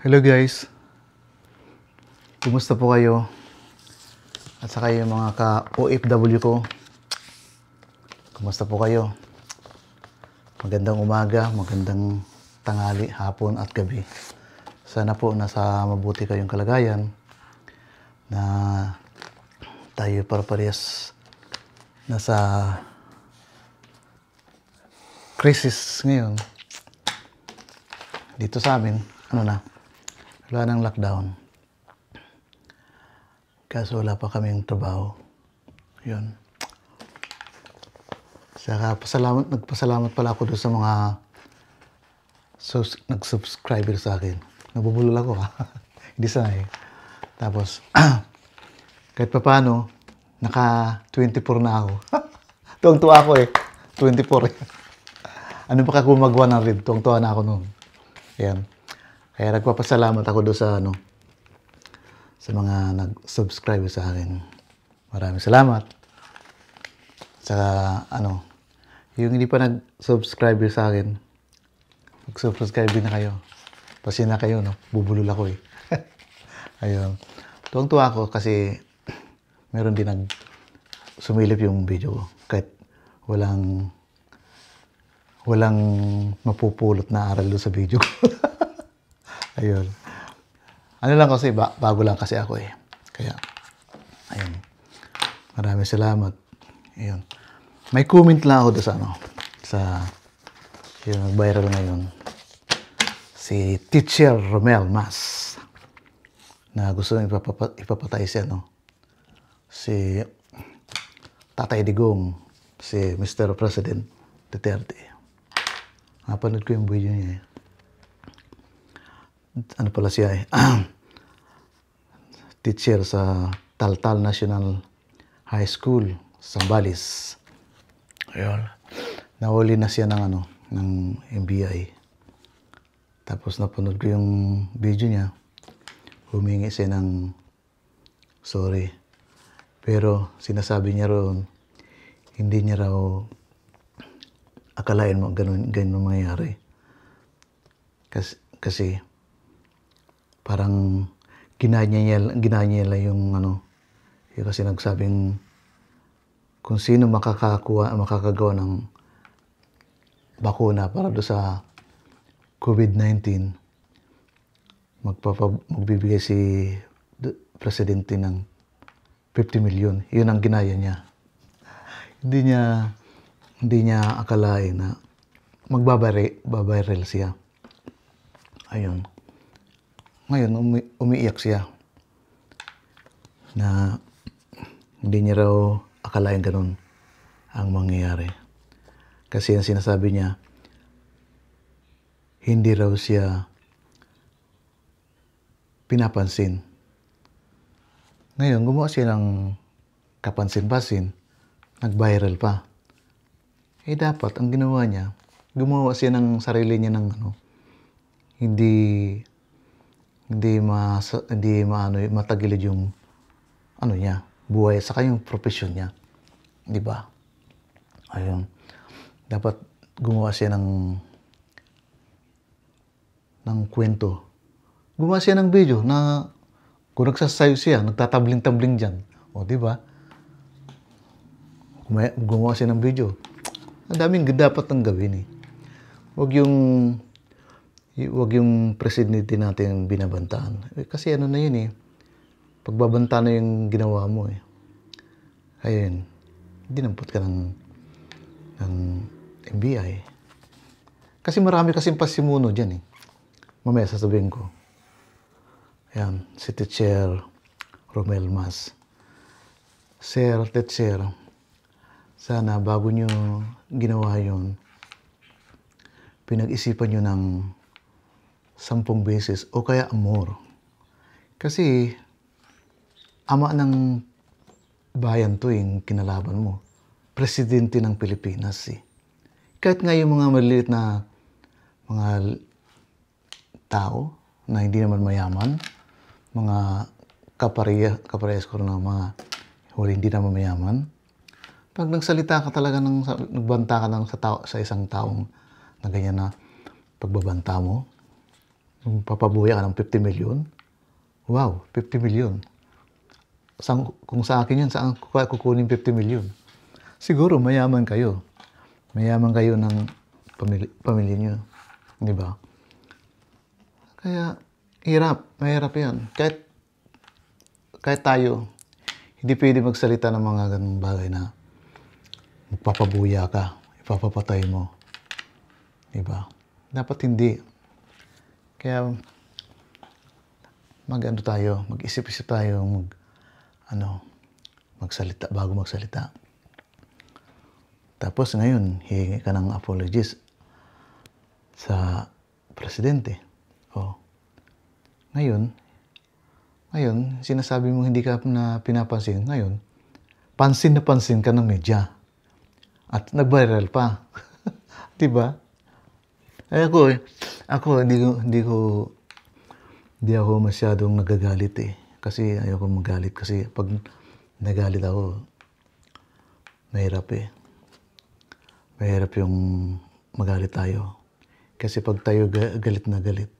Hello guys. Kumusta po kayo? At saka yung mga ka-OFW ko. Kumusta po kayo? Magandang umaga, magandang tanghali, hapon at gabi. Sana po nasa mabuti kayong kalagayan na tayo para parehas nasa crisis ngayon dito sa amin ano na wala ng lockdown. Kaso wala pa kaming trabaho. Yun. Saka pasalamat, nagpasalamat pala ako doon sa mga sus, nag-subscriber sa akin. Nabubulol ako ha. Hindi sana eh. Tapos, kahit papano, naka 24 na ako. Tuwang-tuwa ako eh. 24 eh. ano pa ka gumagawa ng rib? Tuwang-tuwa na ako noon. Ayan. Kaya nagpapasalamat ako do sa ano sa mga nag-subscribe sa akin. Maraming salamat. Sa ano, yung hindi pa nag-subscribe sa akin, mag-subscribe na kayo. Pasi na kayo, no? Bubulol ako eh. Ayun. Tuwang-tuwa ako kasi meron din nag sumilip yung video ko. Kahit walang walang mapupulot na aral sa video ko. Ayun. Ano lang kasi, ba bago lang kasi ako eh. Kaya, ayun. Maraming salamat. Ayun. May comment lang ako sa ano, sa yung viral ngayon. Si Teacher Romel Mas na gusto nang ipapapa, ipapatay si ano, si Tatay Digong, si Mr. President Duterte. Napanood ko yung video niya eh ano pala siya eh, teacher sa Taltal National High School, Sambales. Ayun. Nahuli na siya ng ano, ng MBI. Tapos napanood ko yung video niya. Humingi siya ng sorry. Pero sinasabi niya roon, hindi niya raw akalain mo ganun, ganun mangyayari. Kasi, kasi parang ginanyela, ginanyela yung ano, yung kasi nagsabing kung sino makakakuha, makakagawa ng bakuna para do sa COVID-19, magpapa, magbibigay si Presidente ng 50 million. Yun ang ginaya niya. Hindi niya, hindi niya akalain na magbabaril siya. Ayun. Ngayon, umi umiiyak siya na hindi niya raw akalain ganun ang mangyayari. Kasi ang sinasabi niya, hindi raw siya pinapansin. Ngayon, gumawa siya ng kapansin pansin nag-viral pa. Eh dapat, ang ginawa niya, gumawa siya ng sarili niya ng ano, hindi hindi mas hindi maano matagilid yung ano niya, buhay sa kanyang profesyon niya. 'Di ba? Ayun. Dapat gumawa siya ng ng kwento. Gumawa siya ng video na kung nagsasayo siya, nagtatabling-tabling diyan. O, di ba? Gumawa siya ng video. Ang daming dapat ng gawin eh. Huwag yung wag yung presidente natin binabantaan. Eh, kasi ano na yun eh, pagbabanta na yung ginawa mo eh. Ayun, dinampot ka ng, ng MBI. Kasi marami kasing pasimuno dyan eh. Mamaya sasabihin ko. Ayan, si Teacher Romel Mas. Sir, Teacher, sana bago nyo ginawa yon pinag-isipan nyo ng sampung beses o kaya more. Kasi ama ng bayan to yung kinalaban mo. Presidente ng Pilipinas eh. Kahit nga yung mga maliliit na mga tao na hindi naman mayaman, mga kapareha, kaparehas ko ng mga huli hindi naman mayaman, pag nagsalita ka talaga ng nagbanta ka ng sa, tao, sa isang taong na ganyan na pagbabanta mo, Nung papabuya ka ng 50 million? Wow, 50 million. Saan, kung sa akin yan, saan kukunin 50 million? Siguro mayaman kayo. Mayaman kayo ng pamilya, pamilya nyo. Di ba? Kaya, hirap. Mahirap yan. Kahit, kahit tayo, hindi pwede magsalita ng mga ganong bagay na magpapabuya ka, ipapapatay mo. Di ba? Dapat hindi. Kaya mag-ano tayo, mag-isip-isip tayo, mag ano, magsalita bago magsalita. Tapos ngayon, hihingi ka ng apologies sa presidente. Oh. Ngayon, ngayon, sinasabi mo hindi ka na pinapansin. Ngayon, pansin na pansin ka ng media. At nag-viral pa. 'Di ba? Eh, eh ako, hindi ko, hindi ko, hindi ako masyadong nagagalit eh. Kasi ayoko magalit. Kasi pag nagalit ako, mahirap eh. Mahirap yung magalit tayo. Kasi pag tayo galit na galit,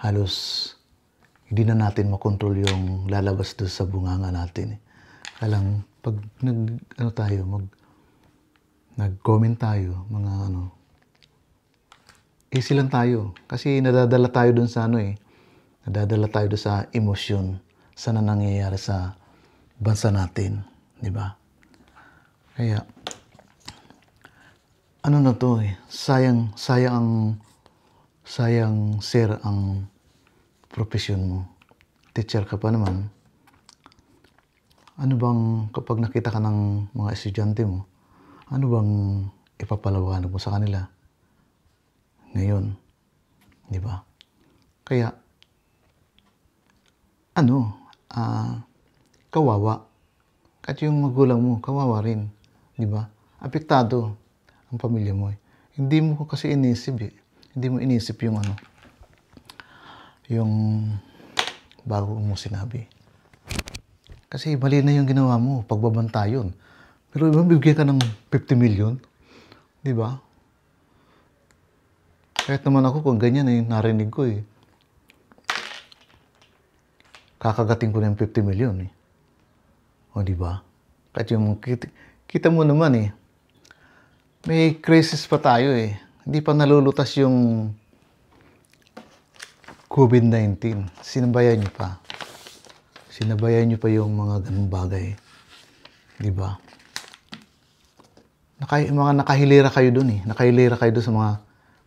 halos hindi na natin makontrol yung lalabas do sa bunganga natin. Eh. Alang, pag nag, ano tayo, mag, nag-comment tayo, mga ano, easy lang tayo. Kasi nadadala tayo dun sa ano eh. Nadadala tayo dun sa emosyon sa na nangyayari sa bansa natin. Di ba? Kaya, ano na to eh. Sayang, sayang ang, sayang sir ang profesyon mo. Teacher ka pa naman. Ano bang kapag nakita ka ng mga estudyante mo, ano bang ipapalawanag mo sa kanila? ngayon. Di ba? Kaya, ano, uh, kawawa. Kahit yung magulang mo, kawawa rin. Di ba? Apektado ang pamilya mo. Eh. Hindi mo kasi inisip eh. Hindi mo inisip yung ano, yung bago mo sinabi. Kasi mali na yung ginawa mo, pagbabanta yun. Pero ibang bibigyan ka ng 50 million, di ba? Kahit naman ako, pag ganyan, eh, narinig ko eh. Kakagating ko na yung 50 million eh. O, di ba? Kahit yung, kita, kita mo naman eh, may crisis pa tayo eh. Hindi pa nalulutas yung COVID-19. Sinabayan nyo pa. Sinabayan nyo pa yung mga ganung bagay. Di ba? Naka, mga nakahilera kayo dun eh. Nakahilera kayo dun sa mga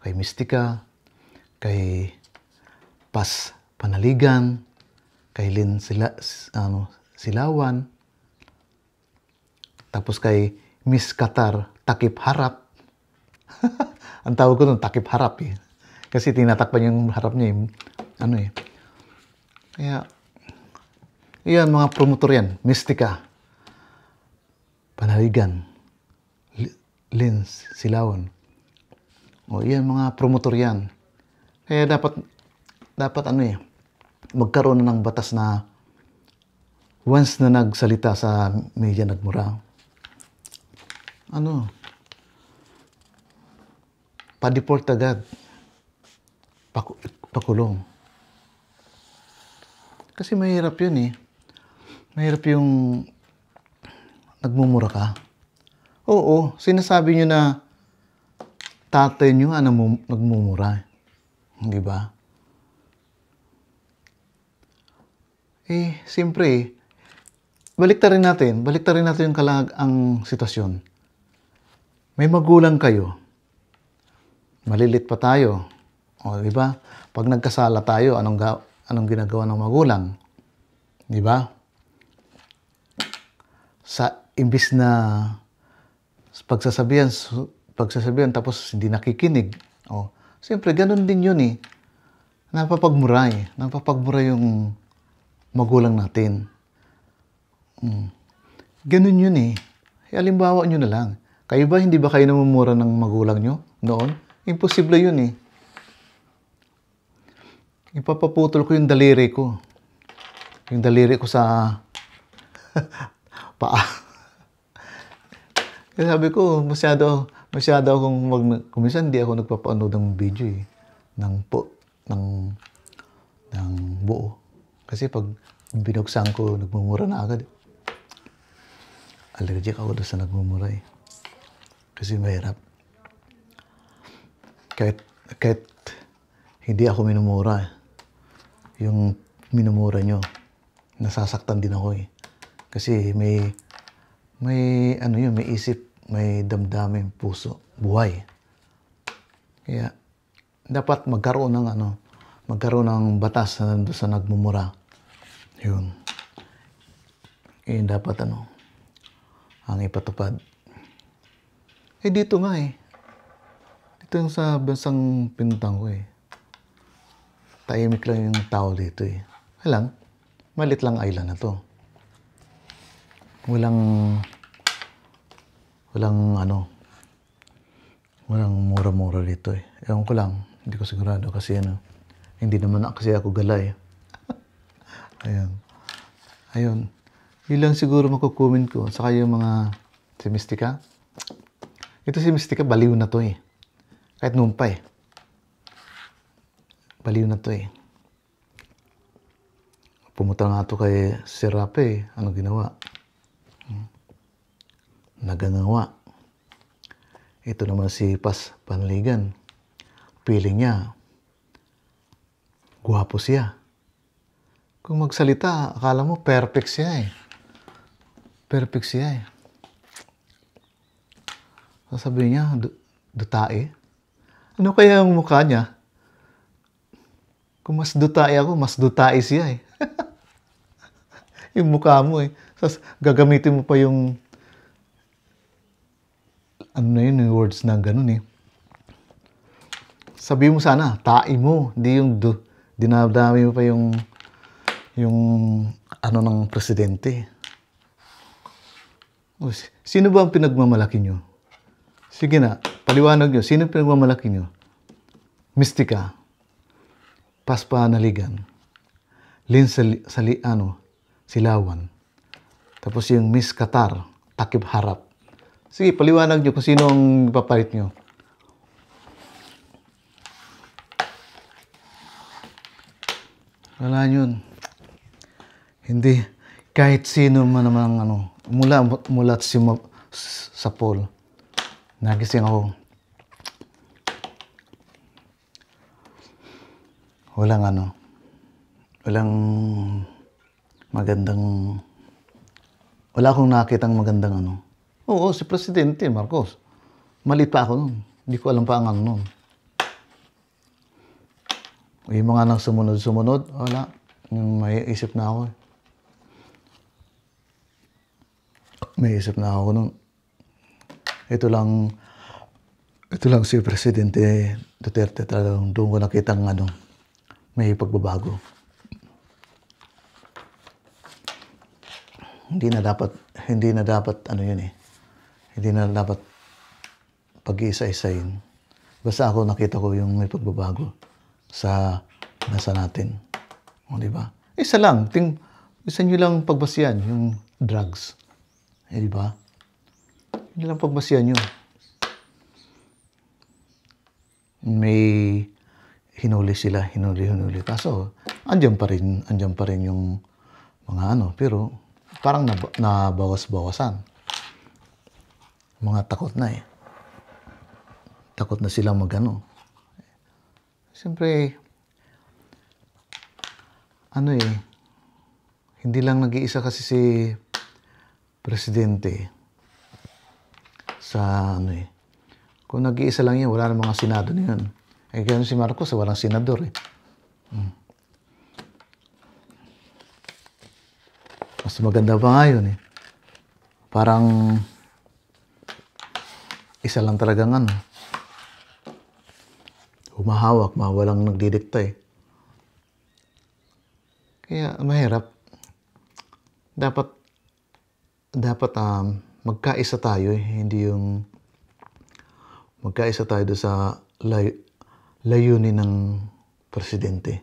kay Mistika, kay Pas Panaligan, kay Lin Sila, ano, Silawan, tapos kay Miss Qatar Takip Harap. Ang tawag ko nun, Takip Harap eh. Kasi tinatakpan yung harap niya eh. Ano eh. Kaya, yan mga promotor yan. Mistika, Panaligan, Lins, Silawan, o yan, mga promotor yan. Kaya dapat, dapat ano eh, magkaroon na ng batas na once na nagsalita sa media nagmura, ano, pa-deport agad, pakulong. Kasi mahirap yun eh. Mahirap yung nagmumura ka. Oo, sinasabi nyo na tatay nyo ang ah, nagmumura. Di ba? Eh, siyempre, balik rin natin, balik rin natin yung kalag ang sitwasyon. May magulang kayo. Malilit pa tayo. O, di ba? Pag nagkasala tayo, anong, ga- anong ginagawa ng magulang? Di ba? Sa imbis na pagsasabihan, pagsasabihan tapos hindi nakikinig. Oh, siyempre, ganun din yun eh. Napapagmuray. Napapagmuray yung magulang natin. Hmm. Ganun yun eh. E, eh, alimbawa nyo na lang. Kayo ba, hindi ba kayo namumura ng magulang nyo noon? Imposible yun eh. Ipapaputol ko yung daliri ko. Yung daliri ko sa paa. Eh, sabi ko, masyado Masyado akong mag... Kuminsan hindi ako nagpapanood ng video eh. Ng po... Ng... Ng buo. Kasi pag binuksan ko, nagmumura na agad. Eh. Allergic ako doon sa nagmumura eh. Kasi mahirap. Kahit, kahit hindi ako minumura, yung minumura nyo, nasasaktan din ako eh. Kasi may, may ano yun, may isip may damdamin, puso, buhay. Kaya dapat magkaroon ng ano, magkaroon ng batas na nando sa nagmumura. Yun. Eh dapat ano, ang ipatupad. Eh dito nga eh. Dito yung sa bansang pinutang ko eh. Tahimik lang yung tao dito eh. Alam, malit lang island na to. Walang Walang ano, walang mura-mura dito eh. Ewan ko lang, hindi ko sigurado kasi ano, hindi naman na kasi ako galay. Eh. Ayan. Ayun. Yun lang siguro makukumin ko. Saka yung mga si Mystica. Ito si Mystica, baliw na to eh. Kahit noon pa eh. Baliw na to eh pumunta nga ito kay Serape, eh. ano ginawa? naganawa. Ito naman si Pas Panligan. Piling niya, guwapo siya. Kung magsalita, akala mo perfect siya eh. Perfect siya eh. Sasabihin niya, dutae. Ano kaya ang mukha niya? Kung mas dutae ako, mas dutae siya eh. yung mukha mo eh. Sas, gagamitin mo pa yung ano na yun, yung words na ganun eh. Sabi mo sana, tae mo, di yung do, dinadami mo pa yung yung ano ng presidente. O, sino ba ang pinagmamalaki nyo? Sige na, paliwanag nyo. Sino pinagmamalaki nyo? Mistika. Paspanaligan. Lin Sali, Sali ano, Silawan. Tapos yung Miss Qatar, Takip Harap. Sige, paliwanag nyo kung sino ang papalit nyo. Wala yun. Hindi. Kahit sino man naman ano, mula, mula si, sa Paul. Nagising ako. Walang ano, walang magandang, wala akong nakitang magandang ano, Oo, si Presidente Marcos. Malit pa ako nun. Hindi ko alam pa ang ano nun. Yung mga nang sumunod-sumunod, wala. May isip na ako. Eh. May isip na ako nun. Ito lang, ito lang si Presidente Duterte talagang doon ko nakita ng ano, may pagbabago. Hindi na dapat, hindi na dapat ano yun eh. Hindi na dapat pag-iisa-isayin. Basta ako nakita ko yung may pagbabago sa nasa natin. O, di ba? Isa lang. Ting, isa nyo lang pagbasiyan yung drugs. Eh, di ba? Yun lang pagbasiyan nyo. May hinuli sila, hinuli, hinuli. Kaso, andyan pa rin, andyan pa rin yung mga ano. Pero, parang nab- nabawas-bawasan mga takot na eh. Takot na silang magano. Siyempre, ano eh, hindi lang nag-iisa kasi si presidente sa ano eh. Kung nag-iisa lang yan, wala na mga senado na yun. Eh, ganun si Marcos, walang senador eh. Hmm. Mas maganda pa nga yun eh. Parang isa lang talagang ano, humahawak, mawalang nagdidikta eh. Kaya mahirap. Dapat, dapat um, magkaisa tayo eh. Hindi yung magkaisa tayo sa lay, layunin ng presidente.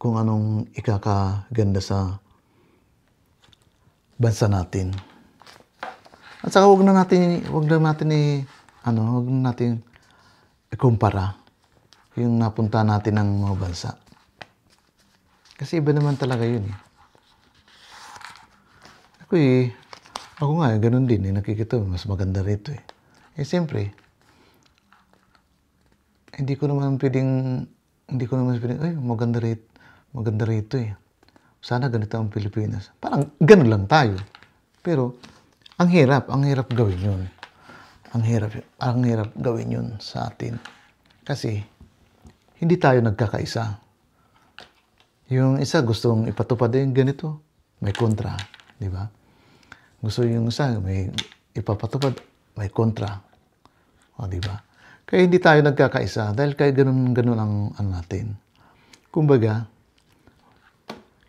Kung anong ikakaganda sa bansa natin. At saka wag na natin, wag na natin eh, ano, huwag natin ikumpara yung napunta natin ng mga bansa. Kasi iba naman talaga yun eh. Ako eh, ako nga, ganun din eh. Nakikita mo, mas maganda rito eh. Eh, siyempre, hindi ko naman pwedeng, hindi ko naman pwedeng, ay, maganda rito, maganda rito eh. Sana ganito ang Pilipinas. Parang ganun lang tayo. Pero, ang hirap, ang hirap gawin yun. Ang hirap, ang hirap gawin yun sa atin. Kasi, hindi tayo nagkakaisa. Yung isa gustong ipatupad din ganito, may kontra, di ba? Gusto yung isa may ipapatupad, may kontra. O, di ba? Kaya hindi tayo nagkakaisa dahil kaya ganun-ganun ang ano natin. Kumbaga,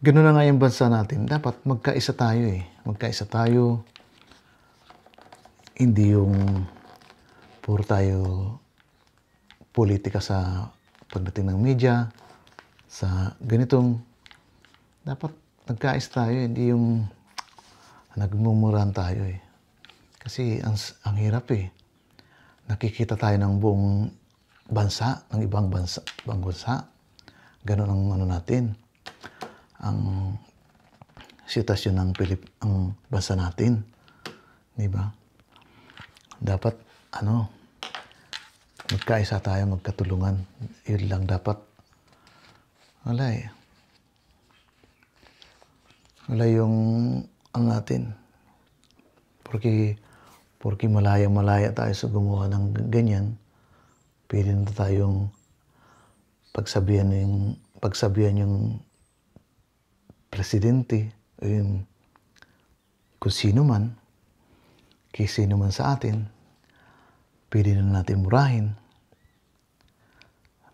ganun na nga yung bansa natin. Dapat magkaisa tayo eh. Magkaisa tayo. Hindi yung puro tayo politika sa pagdating ng media, sa ganitong, dapat nagkais tayo, hindi yung nagmumuran tayo eh. Kasi ang, ang hirap eh. Nakikita tayo ng buong bansa, ng ibang bansa, ibang bansa. Ganun ang ano natin. Ang sitasyon ng Pilip, ang bansa natin. Di ba? Dapat ano, magkaisa tayo, magkatulungan. Yun lang dapat. Wala eh. Wala yung ang natin. Porque, porque malaya-malaya tayo sa gumawa ng ganyan, pwede na tayong pagsabihan yung, pagsabihan yung presidente, yung kung sino man, kay sino man sa atin, Pwede na natin murahin.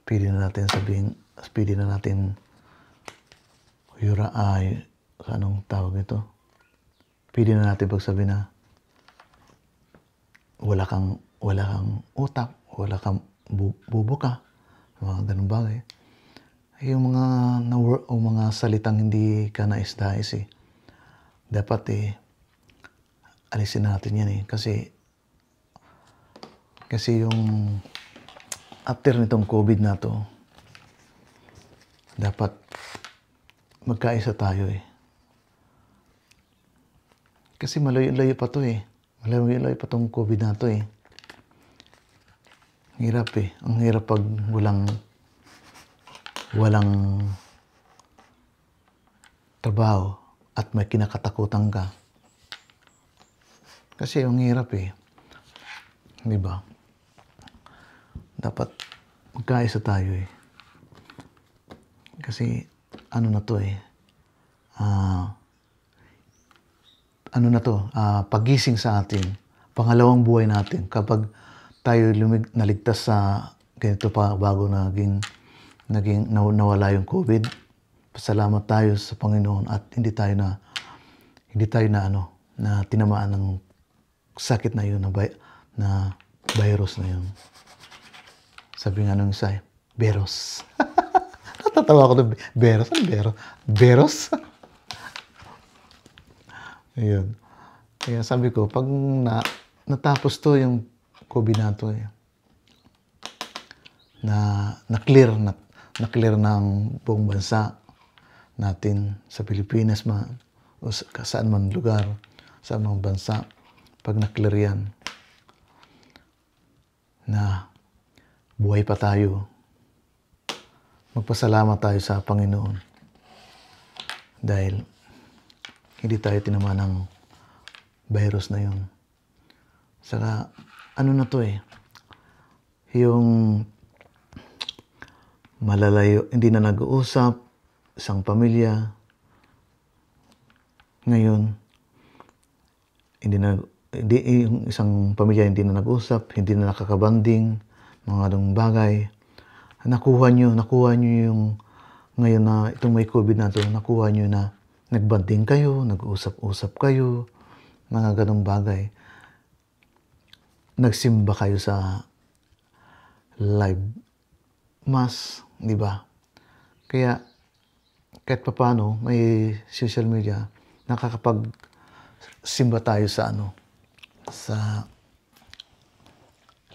Pwede na natin sabihin, pwede na natin yura ay anong tawag ito? Pwede na natin pagsabi na wala kang wala kang utak, wala kang bu bubo ka, mga ganun bagay. Yung mga na o mga salitang hindi ka nais-nais eh. Dapat eh, alisin natin yan eh. Kasi kasi yung after nitong COVID na to, dapat magkaisa tayo eh. Kasi malayo-layo pa to eh. Malayo-layo pa tong COVID na to eh. Hirap eh. Ang hirap pag walang walang trabaho at may kinakatakutan ka. Kasi ang hirap eh. Di ba? dapat magkaisa tayo eh. Kasi ano na to eh. Uh, ano na to, uh, pagising sa atin, pangalawang buhay natin kapag tayo lumig, naligtas sa ganito pa bago naging naging nawala yung COVID. Pasalamat tayo sa Panginoon at hindi tayo na hindi tayo na ano na tinamaan ng sakit na yun na, na virus na yun. Sabi nga nung isa, Beros. Natatawa ako ng Beros. Ano Beros? Beros? Ayun. Kaya sabi ko, pag na, natapos to yung COVID na to, eh, na, na-clear na, na-clear ng buong bansa natin sa Pilipinas ma, o sa, saan man lugar, sa mga bansa, pag na-clear yan, na buhay pa tayo. Magpasalamat tayo sa Panginoon dahil hindi tayo tinama ng virus na yun. Saka, ano na to eh, yung malalayo, hindi na nag-uusap, isang pamilya, ngayon, hindi na, hindi, yung isang pamilya hindi na nag-usap, hindi na nakakabanding, mga anong bagay. Nakuha nyo, nakuha nyo yung ngayon na itong may COVID na to, nakuha nyo na nagbanting kayo, nag-usap-usap kayo, mga ganong bagay. Nagsimba kayo sa live mass, di ba? Kaya kahit papano may social media, nakakapag simba tayo sa ano, sa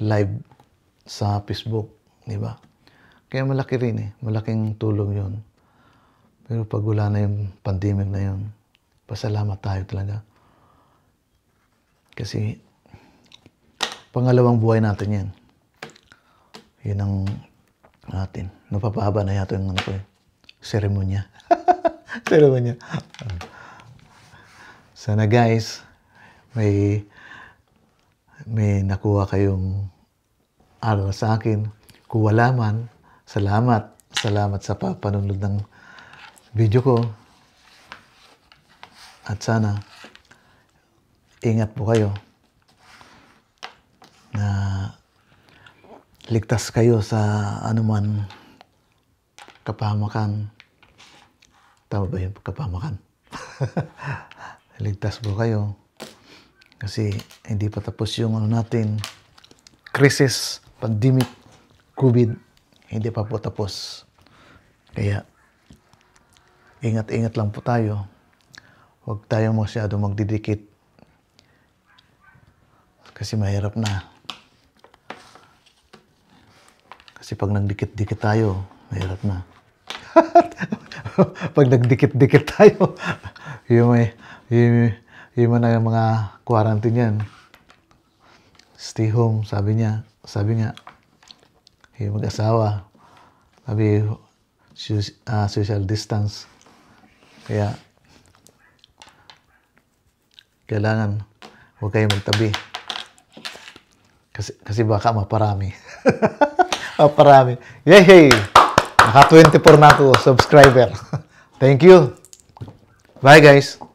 live sa Facebook, di ba? Kaya malaki rin eh, malaking tulong yon. Pero pag wala na yung pandemic na yon, pasalamat tayo talaga. Kasi pangalawang buhay natin yan. Yun ang natin. Napapahaba na yata yung ano ko eh. Seremonya. Seremonya. Sana guys, may may nakuha kayong araw sa akin. Kung wala man, salamat. Salamat sa panunod ng video ko. At sana, ingat po kayo na ligtas kayo sa anuman kapahamakan. Tama ba yun? Kapahamakan. ligtas po kayo. Kasi hindi pa tapos yung ano natin, crisis pandemic, COVID, hindi pa po tapos. Kaya, ingat-ingat lang po tayo. Huwag tayo masyado magdidikit. Kasi mahirap na. Kasi pag nagdikit-dikit tayo, mahirap na. pag nagdikit-dikit tayo, yung may, yung, yung mga, mga quarantine yan. Stay home, sabi niya sabi nga, eh, mag-asawa, sabi, uh, social distance. Kaya, kailangan huwag kayong magtabi. Kasi, kasi baka maparami. maparami. Yay! Naka 24 na ako subscriber. Thank you. Bye guys.